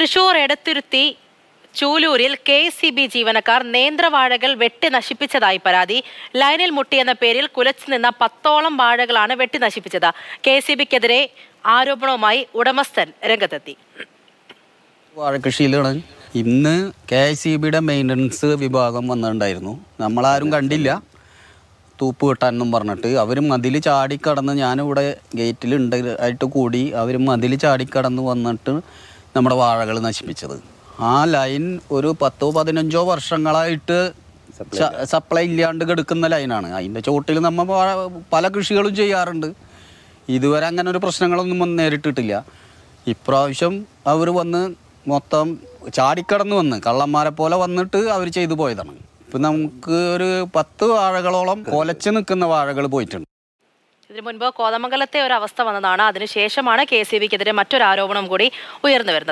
തൃശൂർ എടത്തിരുത്തി ചൂലൂരിൽ K C B ജീവനക്കാർ നേന്ത്രവാഴകൾ വെട്ടി നശിപ്പിച്ചതായി പരാതി ലൈനിൽ മുട്ടിയെന്ന പേരിൽ കുലച്ചു നിന്ന പത്തോളം വാഴകളാണ് വെട്ടി നശിപ്പിച്ചത് കെ സി ബിക്കെതിരെ ആരോപണവുമായി ഉടമസ്ഥൻ രംഗത്തെത്തി വാഴകൃഷിയിലാണ് ഇന്ന് കെ സി ബിയുടെ മെയിൻ്റനൻസ് വിഭാഗം വന്നിട്ടുണ്ടായിരുന്നു നമ്മളാരും കണ്ടില്ല തൂപ്പ് വെട്ടാനെന്നും പറഞ്ഞിട്ട് അവർ മതിൽ ചാടിക്കടന്ന് ഞാനിവിടെ ഗേറ്റിൽ ആയിട്ട് കൂടി അവർ മതിൽ ചാടിക്കടന്ന് വന്നിട്ട് നമ്മുടെ വാഴകൾ നശിപ്പിച്ചത് ആ ലൈൻ ഒരു പത്തോ പതിനഞ്ചോ വർഷങ്ങളായിട്ട് സപ്ലൈ ഇല്ലാണ്ട് കിടക്കുന്ന ലൈനാണ് അതിൻ്റെ ചോട്ടിൽ നമ്മൾ പല കൃഷികളും ചെയ്യാറുണ്ട് ഇതുവരെ അങ്ങനെ ഒരു പ്രശ്നങ്ങളൊന്നും നേരിട്ടിട്ടില്ല ഇപ്രാവശ്യം അവർ വന്ന് മൊത്തം ചാടിക്കടന്ന് വന്ന് കള്ളന്മാരെ പോലെ വന്നിട്ട് അവർ ചെയ്തു പോയതാണ് ഇപ്പം നമുക്ക് ഒരു പത്ത് വാഴകളോളം കൊലച്ച് നിൽക്കുന്ന വാഴകൾ പോയിട്ടുണ്ട് ഇതിനു മുൻപ് കോതമംഗലത്തെ ഒരു അവസ്ഥ വന്നതാണ് അതിനുശേഷമാണ് കെ സി ബിക്കെതിരെ മറ്റൊരു ആരോപണം കൂടി ഉയർന്നു വരുന്നത്